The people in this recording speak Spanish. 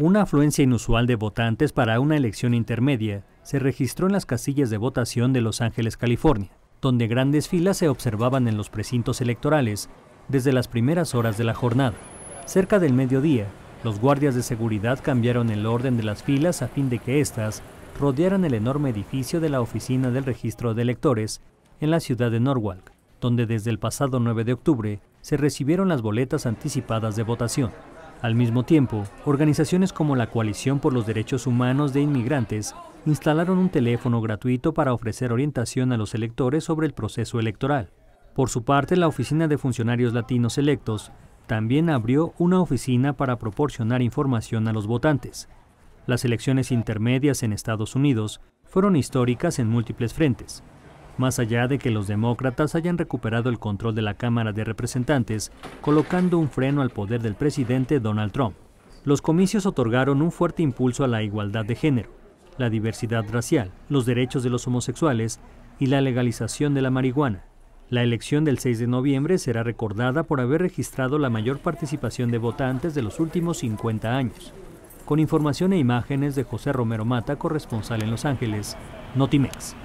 Una afluencia inusual de votantes para una elección intermedia se registró en las casillas de votación de Los Ángeles, California, donde grandes filas se observaban en los precintos electorales desde las primeras horas de la jornada. Cerca del mediodía, los guardias de seguridad cambiaron el orden de las filas a fin de que éstas rodearan el enorme edificio de la Oficina del Registro de Electores en la ciudad de Norwalk, donde desde el pasado 9 de octubre se recibieron las boletas anticipadas de votación. Al mismo tiempo, organizaciones como la Coalición por los Derechos Humanos de Inmigrantes instalaron un teléfono gratuito para ofrecer orientación a los electores sobre el proceso electoral. Por su parte, la Oficina de Funcionarios Latinos Electos también abrió una oficina para proporcionar información a los votantes. Las elecciones intermedias en Estados Unidos fueron históricas en múltiples frentes, más allá de que los demócratas hayan recuperado el control de la Cámara de Representantes, colocando un freno al poder del presidente Donald Trump. Los comicios otorgaron un fuerte impulso a la igualdad de género, la diversidad racial, los derechos de los homosexuales y la legalización de la marihuana. La elección del 6 de noviembre será recordada por haber registrado la mayor participación de votantes de los últimos 50 años. Con información e imágenes de José Romero Mata, corresponsal en Los Ángeles, Notimex.